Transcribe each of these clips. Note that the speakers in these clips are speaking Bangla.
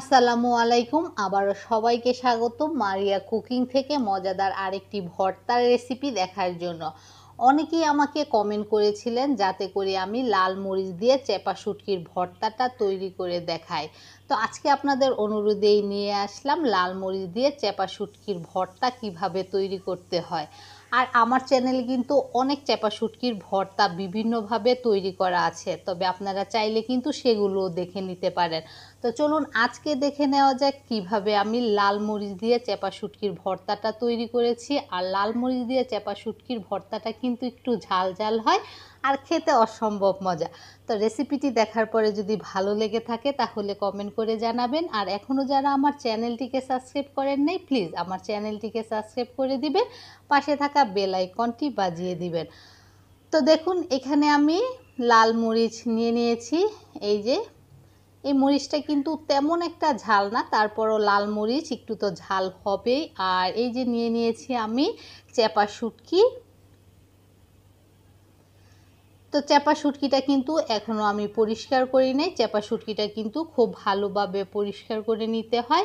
আসসালামু আলাইকুম আবারও সবাইকে স্বাগত মারিয়া কুকিং থেকে মজাদার আরেকটি ভর্তার রেসিপি দেখার জন্য অনেকেই আমাকে কমেন্ট করেছিলেন যাতে করে আমি লাল মরিচ দিয়ে চেপা শুটকির ভর্তাটা তৈরি করে দেখাই তো আজকে আপনাদের অনুরোধেই নিয়ে আসলাম লাল মরিচ দিয়ে চেপা শুটকির ভর্তা কিভাবে তৈরি করতে হয় আর আমার চ্যানেলে কিন্তু অনেক চেপা শুটকির ভর্তা বিভিন্নভাবে তৈরি করা আছে তবে আপনারা চাইলে কিন্তু সেগুলোও দেখে নিতে পারেন তো চলুন আজকে দেখে নেওয়া যাক কিভাবে আমি লাল মরিচ দিয়ে চেপা শুটকির ভর্তাটা তৈরি করেছি আর লাল মরিচ দিয়ে চেপা শুটকির ভর্তাটা কিন্তু একটু ঝাল ঝাল হয় আর খেতে অসম্ভব মজা তো রেসিপিটি দেখার পরে যদি ভালো লেগে থাকে তাহলে কমেন্ট করে জানাবেন আর এখনও যারা আমার চ্যানেলটিকে সাবস্ক্রাইব করেন নাই প্লিজ আমার চ্যানেলটিকে সাবস্ক্রাইব করে দিবেন পাশে থাকা বেল আইকনটি বাজিয়ে দিবেন তো দেখুন এখানে আমি লাল মরিচ নিয়ে নিয়েছি এই যে এই মরিচটা কিন্তু তেমন একটা ঝাল না তারপরও লাল মরিচ একটু তো ঝাল হবেই আর এই যে নিয়ে নিয়েছি আমি চ্যাপা শুটকি তো চ্যাপা সুটকিটা কিন্তু এখনও আমি পরিষ্কার করি নাই চ্যাপা সুটকিটা কিন্তু খুব ভালোভাবে পরিষ্কার করে নিতে হয়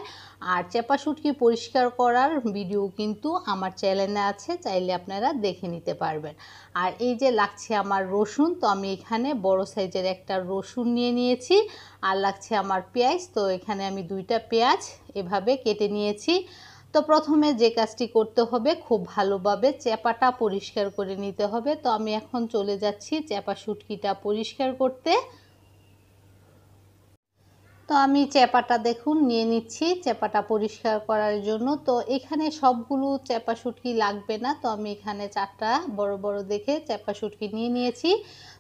আর চ্যাপা সুটকি পরিষ্কার করার ভিডিও কিন্তু আমার চ্যানেলে আছে চাইলে আপনারা দেখে নিতে পারবেন আর এই যে লাগছে আমার রসুন তো আমি এখানে বড় সাইজের একটা রসুন নিয়ে নিয়েছি আর লাগছে আমার পেঁয়াজ তো এখানে আমি দুইটা পেঁয়াজ এভাবে কেটে নিয়েছি তো প্রথমে যে কাজটি করতে হবে খুব ভালোভাবে চ্যাপাটা পরিষ্কার করে নিতে হবে তো আমি এখন চলে যাচ্ছি চ্যাপা শুটকিটা পরিষ্কার করতে তো আমি চ্যাপাটা দেখুন নিয়ে নিচ্ছি চ্যাপাটা পরিষ্কার করার জন্য তো এখানে সবগুলো চ্যাপা শুটকি লাগবে না তো আমি এখানে চারটা বড় বড় দেখে চ্যাপা শুটকি নিয়ে নিয়েছি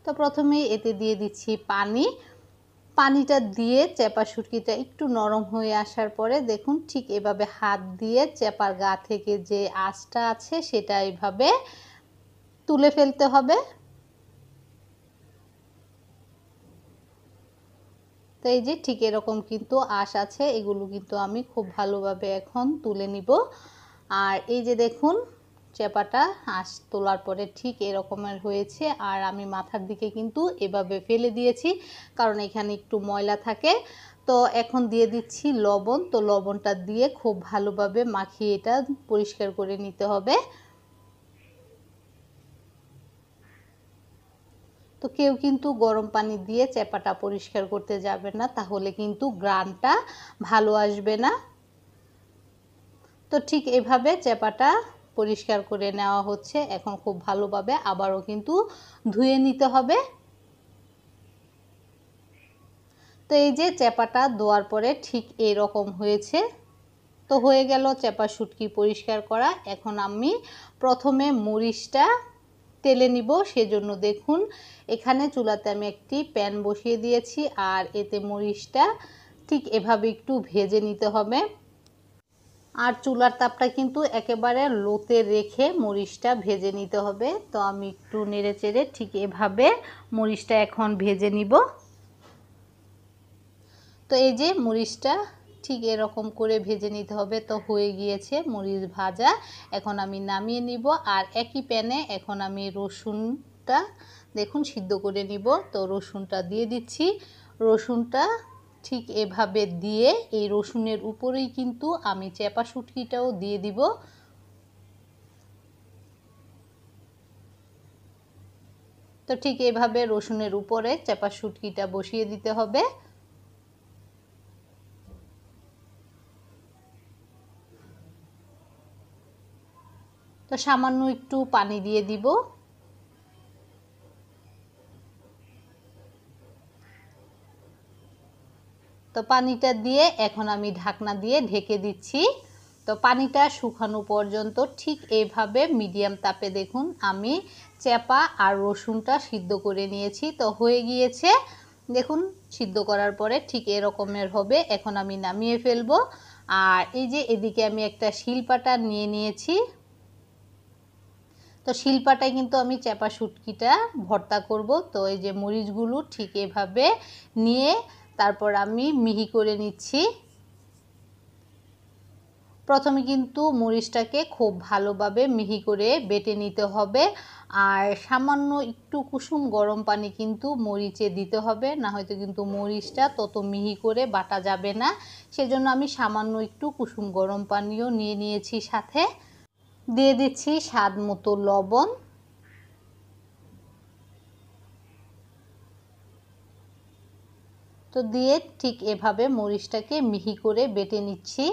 তো প্রথমে এতে দিয়ে দিচ্ছি পানি পানিটা দিয়ে চেপা শুটকিটা একটু নরম হয়ে আসার পরে দেখুন ঠিক এভাবে হাত দিয়ে চেপার গা থেকে যে আঁচটা আছে সেটা এইভাবে তুলে ফেলতে হবে তো এই যে ঠিক এরকম কিন্তু আঁশ আছে এগুলো কিন্তু আমি খুব ভালোভাবে এখন তুলে নিব আর এই যে দেখুন চেপাটা আস তোলার পরে ঠিক এরকমের হয়েছে আর আমি মাথার দিকে কিন্তু এভাবে ফেলে দিয়েছি কারণ এখানে একটু ময়লা থাকে তো এখন দিয়ে দিচ্ছি লবণ তো লবণটা দিয়ে খুব ভালোভাবে মাখিয়ে এটা পরিষ্কার করে নিতে হবে তো কেউ কিন্তু গরম পানি দিয়ে চেপাটা পরিষ্কার করতে যাবে না তাহলে কিন্তু গ্রানটা ভালো আসবে না তো ঠিক এভাবে চেপাটা পরিষ্কার করে নেওয়া হচ্ছে এখন খুব ভালোভাবে আবারও কিন্তু ধুয়ে নিতে হবে তো এই যে চেপাটা দেওয়ার পরে ঠিক এরকম হয়েছে তো হয়ে গেল চেপা শুটকি পরিষ্কার করা এখন আমি প্রথমে মরিচটা তেলে নিব সেজন্য দেখুন এখানে চুলাতে আমি একটি প্যান বসিয়ে দিয়েছি আর এতে মরিচটা ঠিক এভাবে একটু ভেজে নিতে হবে আর চুলার তাপটা কিন্তু একেবারে লোতে রেখে মরিচটা ভেজে নিতে হবে তো আমি একটু নেড়ে চেড়ে ঠিক এভাবে মরিচটা এখন ভেজে নিব তো এই যে মরিচটা ঠিক এরকম করে ভেজে নিতে হবে তো হয়ে গিয়েছে মরিচ ভাজা এখন আমি নামিয়ে নিব আর একই প্যানে এখন আমি রসুনটা দেখুন সিদ্ধ করে নিব তো রসুনটা দিয়ে দিচ্ছি রসুনটা ঠিক এভাবে দিয়ে এই রসুনের উপরেই কিন্তু আমি চেপা শুটকিটাও দিয়ে দিব তো ঠিক এভাবে রসুনের উপরে চেপা শুটকিটা বসিয়ে দিতে হবে তো সামান্য একটু পানি দিয়ে দিব তো পানিটা দিয়ে এখন আমি ঢাকনা দিয়ে ঢেকে দিচ্ছি তো পানিটা শুকানো পর্যন্ত ঠিক এভাবে মিডিয়াম তাপে দেখুন আমি চেপা আর রসুনটা সিদ্ধ করে নিয়েছি তো হয়ে গিয়েছে দেখুন সিদ্ধ করার পরে ঠিক এরকমের হবে এখন আমি নামিয়ে ফেলবো আর এই যে এদিকে আমি একটা শিলপাটা নিয়ে নিয়েছি তো শিলপাটায় কিন্তু আমি চেপা শুটকিটা ভর্তা করব তো এই যে মরিচগুলো ঠিক এভাবে নিয়ে তারপর আমি মিহি করে নিচ্ছি প্রথমে কিন্তু মরিচটাকে খুব ভালোভাবে মিহি করে বেটে নিতে হবে আর সামান্য একটু কুসুম গরম পানি কিন্তু মরিচে দিতে হবে না হয়তো কিন্তু মরিচটা তত মিহি করে বাটা যাবে না সেজন্য আমি সামান্য একটু কুসুম গরম পানিও নিয়ে নিয়েছি সাথে দিয়ে দিচ্ছি স্বাদ মতো লবণ তো দিয়ে ঠিক এভাবে মরিচটাকে মিহি করে বেটে নিচ্ছি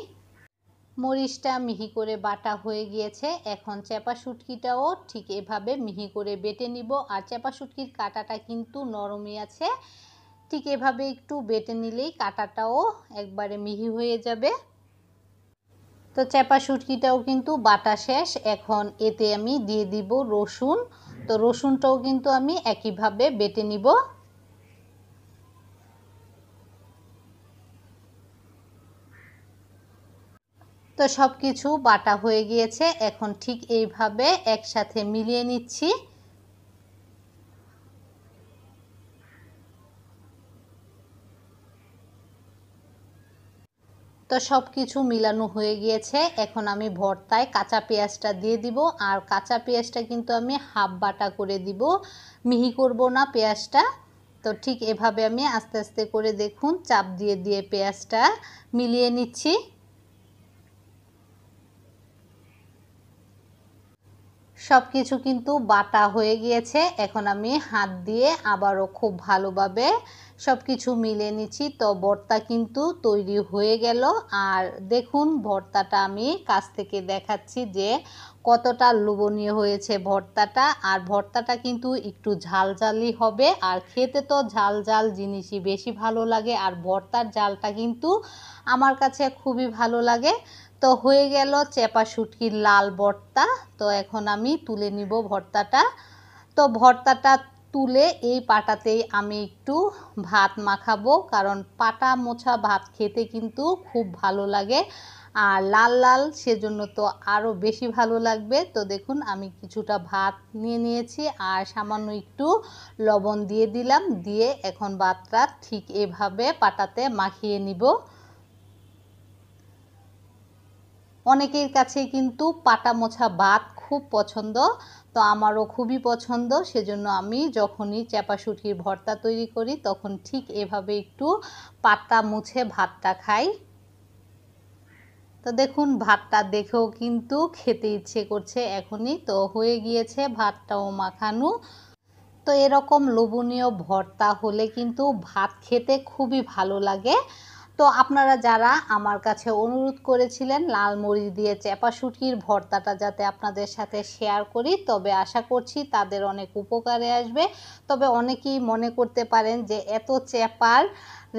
মরিচটা মিহি করে বাটা হয়ে গিয়েছে এখন চ্যাপা শুটকিটাও ঠিক এভাবে মিহি করে বেটে নিব আর চ্যাপা শুটকির কাটাটা কিন্তু নরমই আছে ঠিক এভাবে একটু বেটে নিলেই কাটাটাও একবারে মিহি হয়ে যাবে তো চ্যাপা শুটকিটাও কিন্তু বাটা শেষ এখন এতে আমি দিয়ে দিব রসুন তো রসুনটাও কিন্তু আমি একইভাবে বেটে নিব তো সব কিছু বাটা হয়ে গিয়েছে এখন ঠিক এইভাবে একসাথে মিলিয়ে নিচ্ছি তো সব কিছু মিলানো হয়ে গিয়েছে এখন আমি ভর্তায় কাঁচা পেঁয়াজটা দিয়ে দিব আর কাঁচা পেঁয়াজটা কিন্তু আমি হাফ বাটা করে দিব মিহি করব না পেঁয়াজটা তো ঠিক এভাবে আমি আস্তে আস্তে করে দেখুন চাপ দিয়ে দিয়ে পেঁয়াজটা মিলিয়ে নিচ্ছি সব কিছু কিন্তু বাটা হয়ে গিয়েছে এখন আমি হাত দিয়ে আবারও খুব ভালোভাবে সব কিছু মিলে নিচ্ছি তো ভর্তা কিন্তু তৈরি হয়ে গেল আর দেখুন ভর্তাটা আমি কাছ থেকে দেখাচ্ছি যে কতটা লোভনীয় হয়েছে ভর্তাটা আর ভর্তাটা কিন্তু একটু ঝালঝালি হবে আর খেতে তো ঝাল ঝাল জিনিসই বেশি ভালো লাগে আর ভর্তার জালটা কিন্তু আমার কাছে খুবই ভালো লাগে তো হয়ে গেল চেপা শুটকির লাল ভর্তা তো এখন আমি তুলে নিব ভর্তাটা তো ভর্তাটা তুলে এই পাটাতেই আমি একটু ভাত মাখাবো কারণ পাটা মোছা ভাত খেতে কিন্তু খুব ভালো লাগে আর লাল লাল সেজন্য তো আরও বেশি ভালো লাগবে তো দেখুন আমি কিছুটা ভাত নিয়ে নিয়েছি আর সামান্য একটু লবণ দিয়ে দিলাম দিয়ে এখন ভাতটা ঠিক এভাবে পাটাতে মাখিয়ে নিব অনেকের কাছে কিন্তু পাটা মোছা ভাত খুব পছন্দ তো আমারও খুবই পছন্দ সেজন্য আমি যখনই চ্যাপাশুটির ভর্তা তৈরি করি তখন ঠিক এভাবে একটু পাটা মুছে ভাতটা খাই তো দেখুন ভাতটা দেখেও কিন্তু খেতে ইচ্ছে করছে এখনই তো হয়ে গিয়েছে ভাতটাও মাখানো তো এরকম লোভনীয় ভর্তা হলে কিন্তু ভাত খেতে খুবই ভালো লাগে তো আপনারা যারা আমার কাছে অনুরোধ করেছিলেন লাল মরিচ দিয়ে চেপা শুটকির ভর্তাটা যাতে আপনাদের সাথে শেয়ার করি তবে আশা করছি তাদের অনেক উপকারে আসবে তবে অনেকেই মনে করতে পারেন যে এত চেপার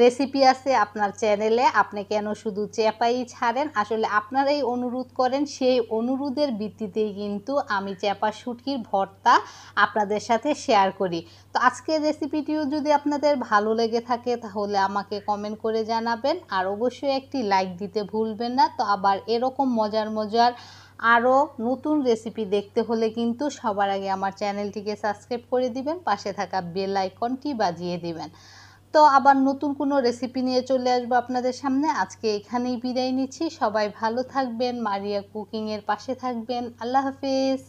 রেসিপি আছে আপনার চ্যানেলে আপনি কেন শুধু চেপাই ছাড়েন আসলে আপনার এই অনুরোধ করেন সেই অনুরোধের ভিত্তিতেই কিন্তু আমি চেপা শুটকির ভর্তা আপনাদের সাথে শেয়ার করি তো আজকের রেসিপিটিও যদি আপনাদের ভালো লেগে থাকে তাহলে আমাকে কমেন্ট করে জানাবেন আর অবশ্যই একটি লাইক দিতে ভুলবেন না তো আবার এরকম মজার মজার আরও নতুন রেসিপি দেখতে হলে কিন্তু সবার আগে আমার চ্যানেলটিকে সাবস্ক্রাইব করে দিবেন পাশে থাকা বেল আইকনটি বাজিয়ে দিবেন তো আবার নতুন কোনো রেসিপি নিয়ে চলে আসবো আপনাদের সামনে আজকে এখানেই বিদায় নিচ্ছি সবাই ভালো থাকবেন মারিয়া কুকিংয়ের পাশে থাকবেন আল্লাহ হাফেজ